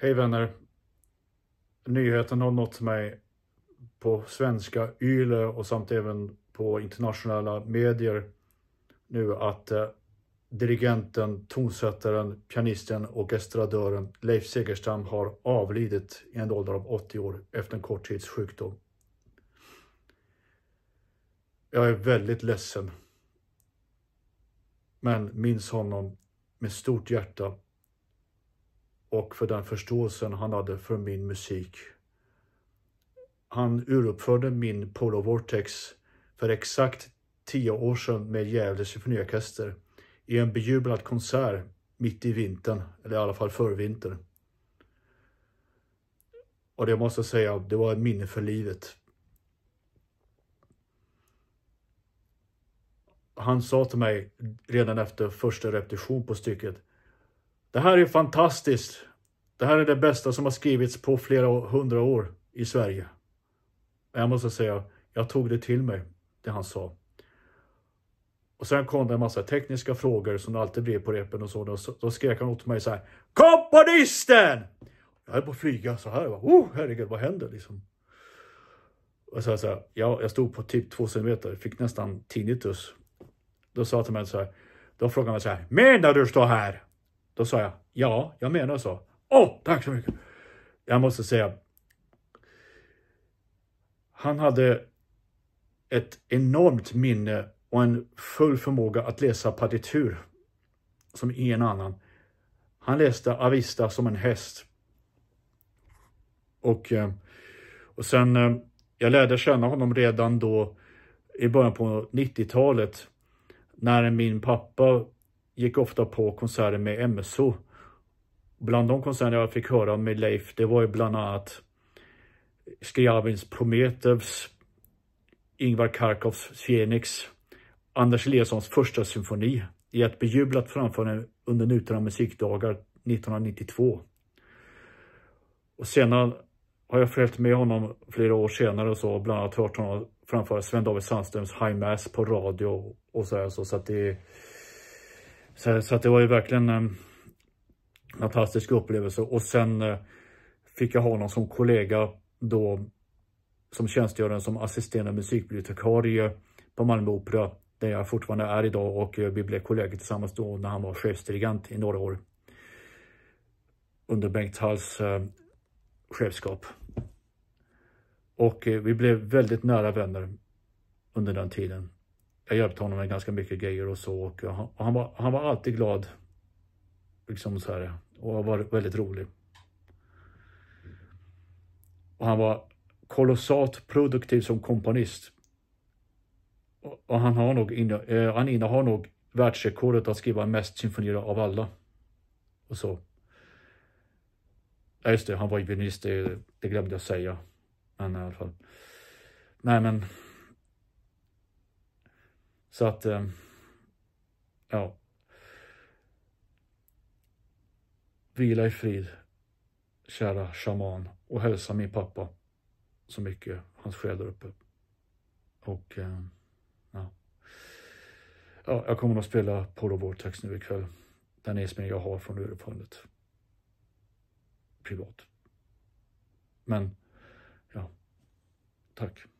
Hej vänner! Nyheten har nått mig på svenska YLE och samt även på internationella medier nu att eh, dirigenten, tonsättaren, pianisten och estradören Leif Segerstam har avlidit i en ålder av 80 år efter en kort tids sjukdom. Jag är väldigt ledsen men minns honom med stort hjärta och för den förståelsen han hade för min musik. Han uruppförde min Polo Vortex för exakt tio år sedan med Gävle symfoniorkester i en bejublad konsert mitt i vintern, eller i alla fall vintern. Och det måste jag säga, det var ett minne för livet. Han sa till mig redan efter första repetition på stycket det här är fantastiskt. Det här är det bästa som har skrivits på flera hundra år i Sverige. Men jag måste säga, jag tog det till mig, det han sa. Och sen kom det en massa tekniska frågor som det alltid blir på repen och så. Då, då skrek han åt mig så här. Komponisten! Jag höll på att flyga så här. Va? Oh, herregud, vad händer liksom? Och så här, så här, jag, jag stod på typ två centimeter, fick nästan tinnitus. Då sa han till mig så här. Då frågade han så här. Menar du att stå här? Då sa jag, ja, jag menar så. Åh, oh, tack så mycket. Jag måste säga, han hade ett enormt minne och en full förmåga att läsa partitur som ingen annan. Han läste Avista som en häst. Och, eh, och sen, eh, jag lärde känna honom redan då i början på 90-talet när min pappa gick ofta på konserter med MSO. Bland de konserter jag fick höra med Leif, det var ju bland annat Skriabins Prometheus, Ingvar Karkovs Phoenix, Anders Eliassons första symfoni i ett bejublat framförande under Nutarna musikdagar 1992. Och senare har jag följt med honom flera år senare och så bland annat hört honom framföra Sven-David Sandströms High Mass på radio och så här så, så att det så, så att det var ju verkligen eh, en fantastisk upplevelse och sen eh, fick jag ha honom som kollega då som tjänstgörande som assisterande musikbibliotekarie på Malmö Opera där jag fortfarande är idag och eh, vi blev kollegor tillsammans då när han var chefsdirigent i några år under Bengt Halls eh, chefskap. Och eh, vi blev väldigt nära vänner under den tiden jag hjälpte honom med ganska mycket grejer och så. Och han, och han, var, han var alltid glad. Liksom så här. Och var väldigt rolig. Och han var kolossalt produktiv som komponist. Och, och han, har nog inne, eh, han innehar nog världsrekordet att skriva mest symfonier av alla. Och så. Ja, just det, han var ju violinist, det, det glömde jag säga. Men i alla fall. Nej, men så att, eh, ja. Vila i frid, kära shaman och hälsa min pappa så mycket, hans själ där uppe. Och eh, ja. ja jag kommer nog spela Polo Vortex nu ikväll. Den inspelning jag har från uruppförandet. Privat. Men, ja. Tack.